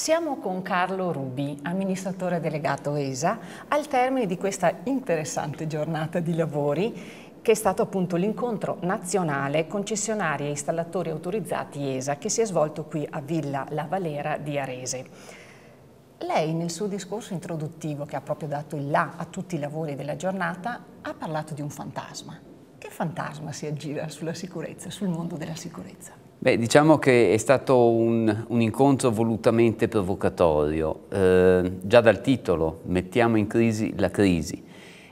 Siamo con Carlo Rubi, amministratore delegato ESA, al termine di questa interessante giornata di lavori che è stato appunto l'incontro nazionale concessionari e installatori autorizzati ESA che si è svolto qui a Villa La Valera di Arese. Lei nel suo discorso introduttivo, che ha proprio dato il là a tutti i lavori della giornata, ha parlato di un fantasma. Che fantasma si aggira sulla sicurezza, sul mondo della sicurezza? Beh, diciamo che è stato un, un incontro volutamente provocatorio, eh, già dal titolo, mettiamo in crisi la crisi.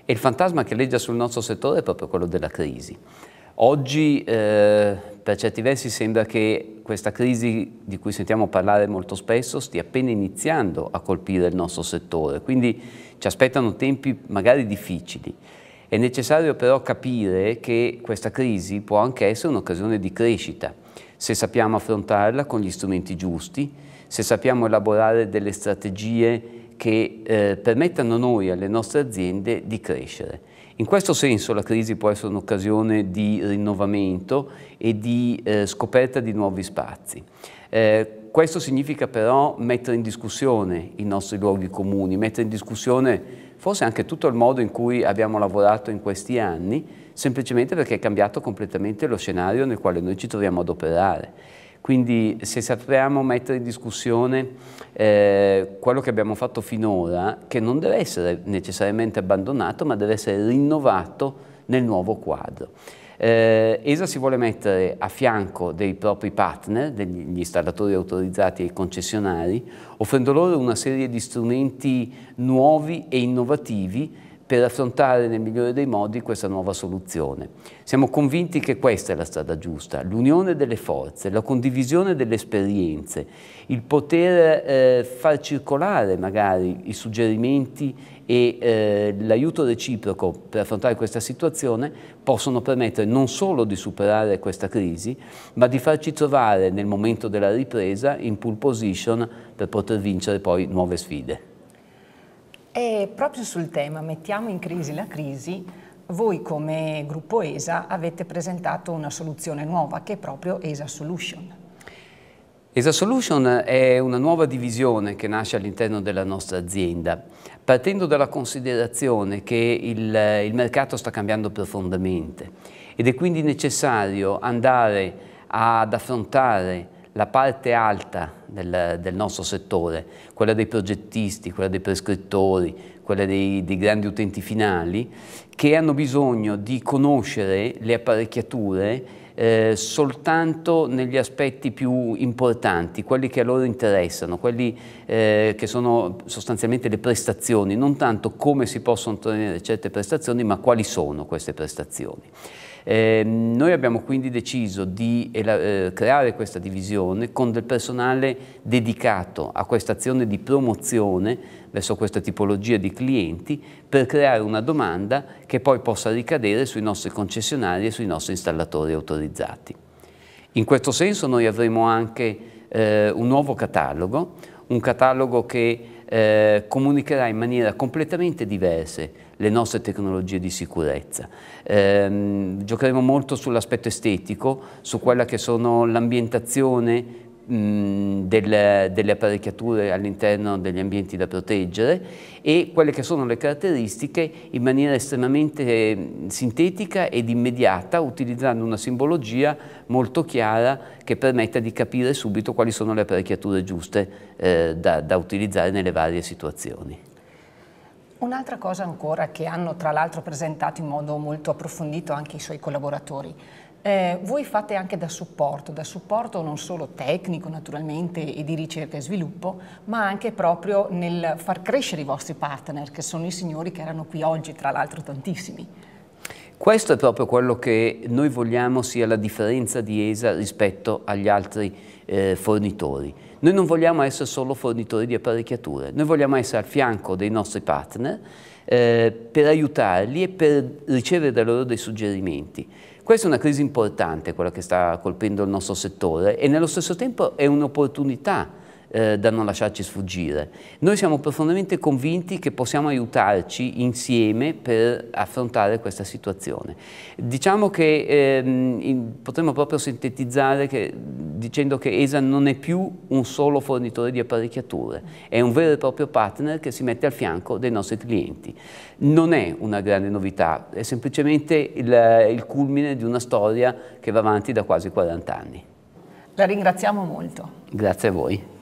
E il fantasma che legge sul nostro settore è proprio quello della crisi. Oggi, eh, per certi versi, sembra che questa crisi di cui sentiamo parlare molto spesso stia appena iniziando a colpire il nostro settore, quindi ci aspettano tempi magari difficili. È necessario però capire che questa crisi può anche essere un'occasione di crescita se sappiamo affrontarla con gli strumenti giusti, se sappiamo elaborare delle strategie che eh, permettano a noi, alle nostre aziende, di crescere. In questo senso la crisi può essere un'occasione di rinnovamento e di eh, scoperta di nuovi spazi. Eh, questo significa però mettere in discussione i nostri luoghi comuni, mettere in discussione forse anche tutto il modo in cui abbiamo lavorato in questi anni, semplicemente perché è cambiato completamente lo scenario nel quale noi ci troviamo ad operare. Quindi se sappiamo mettere in discussione eh, quello che abbiamo fatto finora, che non deve essere necessariamente abbandonato, ma deve essere rinnovato nel nuovo quadro. Eh, ESA si vuole mettere a fianco dei propri partner, degli installatori autorizzati e concessionari, offrendo loro una serie di strumenti nuovi e innovativi per affrontare nel migliore dei modi questa nuova soluzione. Siamo convinti che questa è la strada giusta, l'unione delle forze, la condivisione delle esperienze, il poter eh, far circolare magari i suggerimenti e eh, l'aiuto reciproco per affrontare questa situazione possono permettere non solo di superare questa crisi, ma di farci trovare nel momento della ripresa in pull position per poter vincere poi nuove sfide. E proprio sul tema mettiamo in crisi la crisi, voi come gruppo ESA avete presentato una soluzione nuova che è proprio ESA Solution. ESA Solution è una nuova divisione che nasce all'interno della nostra azienda, partendo dalla considerazione che il, il mercato sta cambiando profondamente ed è quindi necessario andare ad affrontare la parte alta del, del, nostro settore, quella dei progettisti, quella dei prescrittori, quella dei, dei, grandi utenti finali, che hanno bisogno di conoscere le apparecchiature eh, soltanto negli aspetti più importanti, quelli che a loro interessano, quelli eh, che sono sostanzialmente le prestazioni, non tanto come si possono ottenere certe prestazioni, ma quali sono queste prestazioni. Eh, noi abbiamo quindi deciso di eh, creare questa divisione con del personale dedicato a questa azione di promozione verso questa tipologia di clienti per creare una domanda che poi possa ricadere sui nostri concessionari e sui nostri installatori autorizzati. In questo senso noi avremo anche eh, un nuovo catalogo, un catalogo che eh, comunicherà in maniera completamente diversa le nostre tecnologie di sicurezza. Eh, giocheremo molto sull'aspetto estetico, su quella che sono l'ambientazione, mh, delle apparecchiature all'interno degli ambienti da proteggere e quelle che sono le caratteristiche in maniera estremamente sintetica ed immediata utilizzando una simbologia molto chiara che permetta di capire subito quali sono le apparecchiature giuste eh, da, da utilizzare nelle varie situazioni. Un'altra cosa ancora che hanno tra l'altro presentato in modo molto approfondito anche i suoi collaboratori eh, voi fate anche da supporto, da supporto non solo tecnico naturalmente e di ricerca e sviluppo, ma anche proprio nel far crescere i vostri partner, che sono i signori che erano qui oggi, tra l'altro tantissimi. Questo è proprio quello che noi vogliamo sia la differenza di ESA rispetto agli altri eh, fornitori. Noi non vogliamo essere solo fornitori di apparecchiature, noi vogliamo essere al fianco dei nostri partner eh, per aiutarli e per ricevere da loro dei suggerimenti. Questa è una crisi importante, quella che sta colpendo il nostro settore e nello stesso tempo è un'opportunità eh, da non lasciarci sfuggire. Noi siamo profondamente convinti che possiamo aiutarci insieme per affrontare questa situazione. Diciamo che ehm, potremmo proprio sintetizzare che dicendo che ESA non è più un solo fornitore di apparecchiature, è un vero e proprio partner che si mette al fianco dei nostri clienti. Non è una grande novità, è semplicemente il, il culmine di una storia che va avanti da quasi 40 anni. La ringraziamo molto. Grazie a voi.